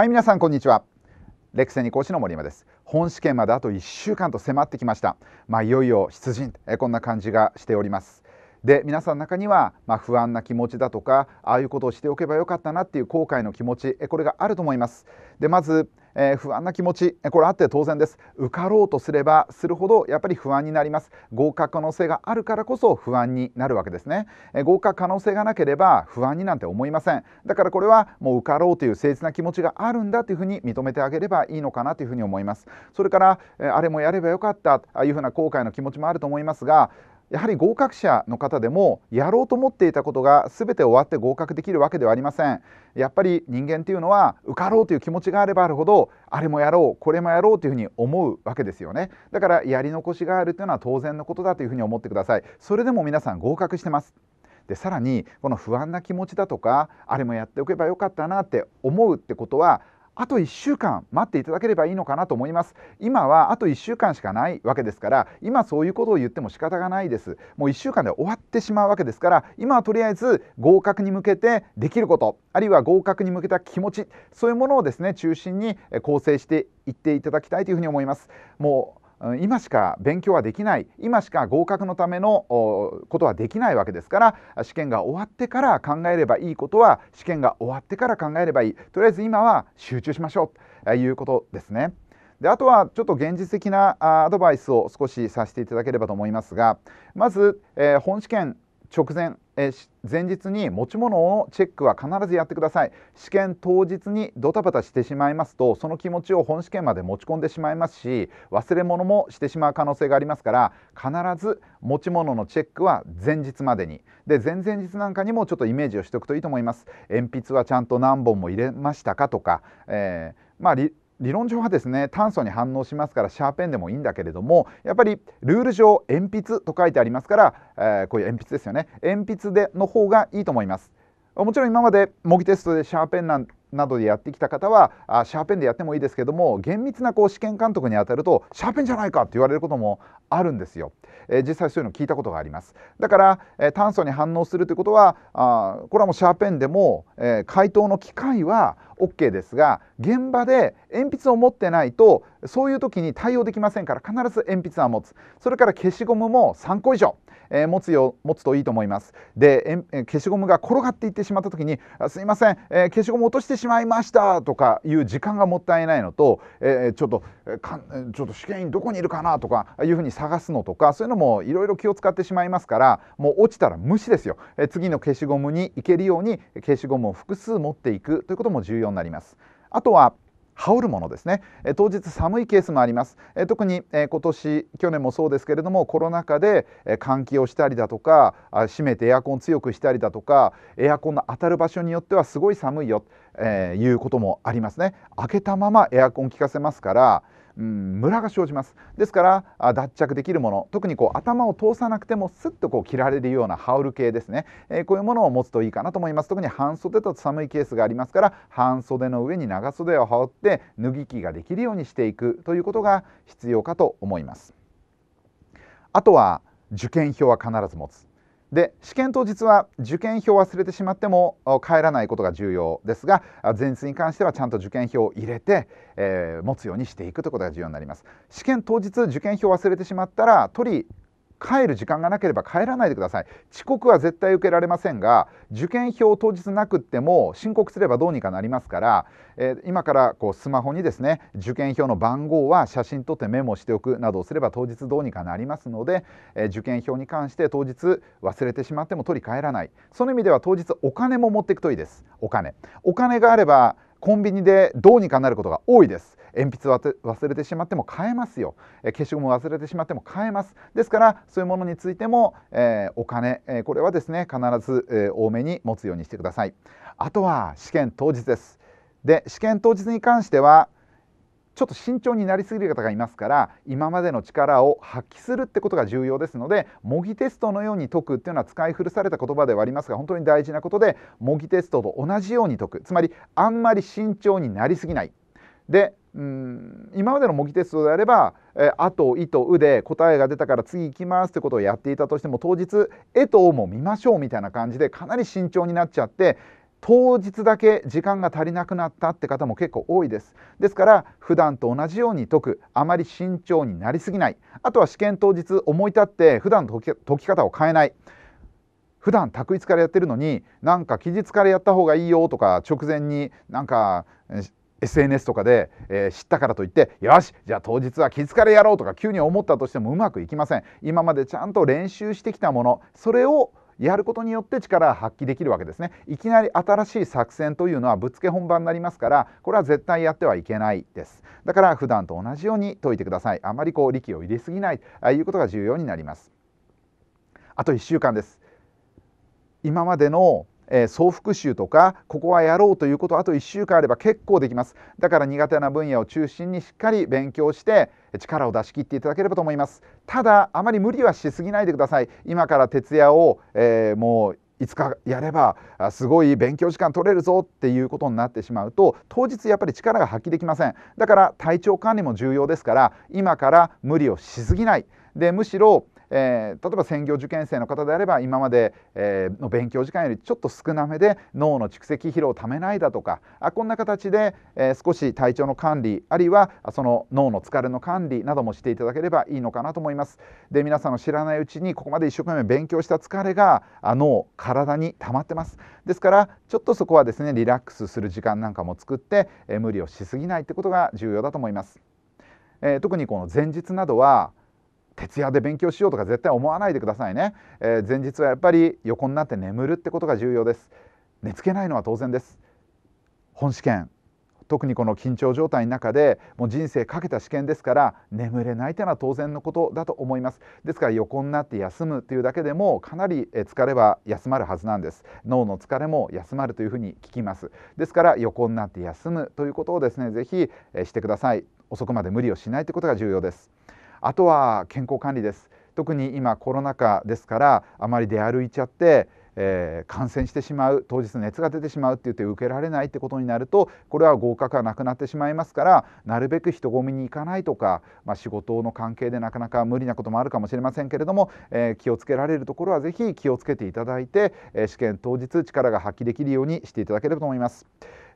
はい皆さんこんにちはレクセニ講師の森山です本試験まであと1週間と迫ってきましたまあ、いよいよ出陣えこんな感じがしておりますで皆さんの中には、まあ、不安な気持ちだとかああいうことをしておけばよかったなっていう後悔の気持ちこれがあると思います。でまずえー、不安な気持ちこれあって当然です受かろうとすればするほどやっぱり不安になります合格可能性があるからこそ不安になるわけですね、えー、合格可能性がなければ不安になんて思いませんだからこれはもう受かろうという誠実な気持ちがあるんだというふうに認めてあげればいいのかなというふうに思いますそれから、えー、あれもやればよかったああいうふうな後悔の気持ちもあると思いますがやはり合格者の方でもやろうと思っていたことが全て終わって合格できるわけではありませんやっぱり人間っていうのは受かろうという気持ちがあればあるほどあれもやろうこれもやろうというふうに思うわけですよねだからやり残しがあるというのは当然のことだというふうに思ってくださいそれでも皆さん合格してますでさらにこの不安な気持ちだとかあれもやっておけばよかったなって思うってことはあと1週間待っていただければいいのかなと思います今はあと1週間しかないわけですから今そういうことを言っても仕方がないですもう1週間で終わってしまうわけですから今はとりあえず合格に向けてできることあるいは合格に向けた気持ちそういうものをですね中心に構成していっていただきたいというふうに思いますもう今しか勉強はできない今しか合格のためのことはできないわけですから試験が終わってから考えればいいことは試験が終わってから考えればいいとりあえず今は集中しましょうということですね。であとはちょっと現実的なアドバイスを少しさせていただければと思いますがまず、えー、本試験直前、え前日に持ち物をチェックは必ずやってください試験当日にドタバタしてしまいますとその気持ちを本試験まで持ち込んでしまいますし忘れ物もしてしまう可能性がありますから必ず持ち物のチェックは前日までにで前々日なんかにもちょっとイメージをしておくといいと思います鉛筆はちゃんと何本も入れましたかとか、えーまあ、理論上はですね炭素に反応しますからシャーペンでもいいんだけれどもやっぱりルール上鉛筆と書いてありますから、えー、こういう鉛筆ですよね鉛筆での方がいいと思いますもちろん今まで模擬テストでシャーペンなんなどでやってきた方はあシャーペンでやってもいいですけども厳密なこう試験監督にあたるとシャーペンじゃないかって言われることもあるんですよ、えー、実際そういうの聞いたことがありますだから、えー、炭素に反応するということはあこれはもうシャーペンでも、えー、解凍の機械は OK ですが現場で鉛筆を持ってないとそういう時に対応できませんから必ず鉛筆は持つそれから消しゴムも3個以上、えー、持つよ持つといいと思いますで、えー、消しゴムが転がっていってしまった時に「すいません、えー、消しゴム落としてしまいましたとかいう時間がもったいないのと、えー、ちょっとかんちょっと試験員どこにいるかなとかいうふうに探すのとかそういうのもいろいろ気を使ってしまいますからもう落ちたら無視ですよ、えー、次の消しゴムに行けるように消しゴムを複数持っていくということも重要になります。あとは羽織るものですね、え当日寒いケースもあります、え特に、え今年去年もそうですけれどもコロナ禍で、え換気をしたりだとかあ閉めてエアコン強くしたりだとかエアコンの当たる場所によってはすごい寒いよ、えー、いうこともありますね開けたままエアコン効かせますからうん、ムラが生じますですから脱着できるもの特にこう頭を通さなくてもスッとこう着られるような羽織系ですね、えー、こういうものを持つといいかなと思います特に半袖だと寒いケースがありますから半袖の上に長袖を羽織って脱ぎ着ができるようにしていくということが必要かと思いますあとは受験票は必ず持つで試験当日は受験票を忘れてしまっても帰らないことが重要ですが前日に関してはちゃんと受験票を入れて、えー、持つようにしていくということが重要になります試験当日受験票を忘れてしまったら取り帰る時間がなければ帰らないでください遅刻は絶対受けられませんが受験票当日なくっても申告すればどうにかなりますから、えー、今からこうスマホにですね受験票の番号は写真撮ってメモしておくなどをすれば当日どうにかなりますので、えー、受験票に関して当日忘れてしまっても取り帰らないその意味では当日お金も持っていくといいですお金お金があればコンビニでどうにかなることが多いです鉛筆は忘れてしまっても買えますよ消しゴム忘れてしまっても買えますですからそういうものについても、えー、お金、えー、これはですね必ず、えー、多めに持つようにしてくださいあとは試験当日ですで試験当日に関してはちょっと慎重になりすぎる方がいますから今までの力を発揮するってことが重要ですので模擬テストのように解くっていうのは使い古された言葉ではありますが本当に大事なことで模擬テストと同じように解くつまりあんまり慎重になりすぎない。でうん今までの模擬テストであれば「えあ」と「い」と「う」で答えが出たから次行きますってことをやっていたとしても当日「え」と「お」も見ましょうみたいな感じでかなり慎重になっちゃって当日だけ時間が足りなくなったって方も結構多いですですから普段と同じように解くあまり慎重になりすぎないあとは試験当日思い立って普段の解き方を変えない普段択一からやってるのになんか期日からやった方がいいよとか直前になんか SNS とかで、えー、知ったからといってよしじゃあ当日は気づかれやろうとか急に思ったとしてもうまくいきません今までちゃんと練習してきたものそれをやることによって力を発揮できるわけですねいきなり新しい作戦というのはぶっつけ本番になりますからこれは絶対やってはいけないですだから普段と同じように解いてくださいあまりこう力を入れすぎないあいうことが重要になりますあと1週間です今までのえー、総復習とかここはやろうということあと1週間あれば結構できますだから苦手な分野を中心にしっかり勉強して力を出し切っていただければと思いますただあまり無理はしすぎないでください今から徹夜を、えー、もういつかやればすごい勉強時間取れるぞっていうことになってしまうと当日やっぱり力が発揮できませんだから体調管理も重要ですから今から無理をしすぎないでむしろえー、例えば専業受験生の方であれば今まで、えー、の勉強時間よりちょっと少なめで脳の蓄積疲労をためないだとかあこんな形で、えー、少し体調の管理あるいはその脳の疲れの管理などもしていただければいいのかなと思います。で皆さんの知らないうちにここまで一生懸命勉強した疲れが脳体に溜まってます。ですからちょっとそこはですねリラックスする時間なんかも作って、え無理をしすぎないってことが重要だと思います。え特にこの前日などは徹夜で勉強しようとか絶対思わないでくださいね、えー、前日はやっぱり横になって眠るってことが重要です寝つけないのは当然です本試験特にこの緊張状態の中でもう人生かけた試験ですから眠れないというのは当然のことだと思いますですから横になって休むというだけでもかなり疲れは休まるはずなんです脳の疲れも休まるというふうに聞きますですから横になって休むということをですねぜひしてください遅くまで無理をしないということが重要ですあとは健康管理です特に今コロナ禍ですからあまり出歩いちゃって、えー、感染してしまう当日熱が出てしまうって言って受けられないってことになるとこれは合格がなくなってしまいますからなるべく人混みに行かないとか、まあ、仕事の関係でなかなか無理なこともあるかもしれませんけれども、えー、気をつけられるところはぜひ気をつけていただいて、えー、試験当日力が発揮できるようにしていただければと思います。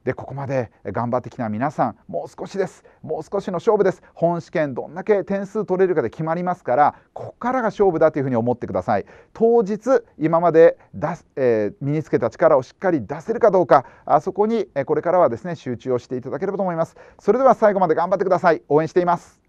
でここまで頑張ってきた皆さんもう少しですもう少しの勝負です本試験どんだけ点数取れるかで決まりますからここからが勝負だというふうに思ってください当日今まで出す、えー、身につけた力をしっかり出せるかどうかあそこにこれからはですね集中をしていただければと思いますそれでは最後まで頑張ってください応援しています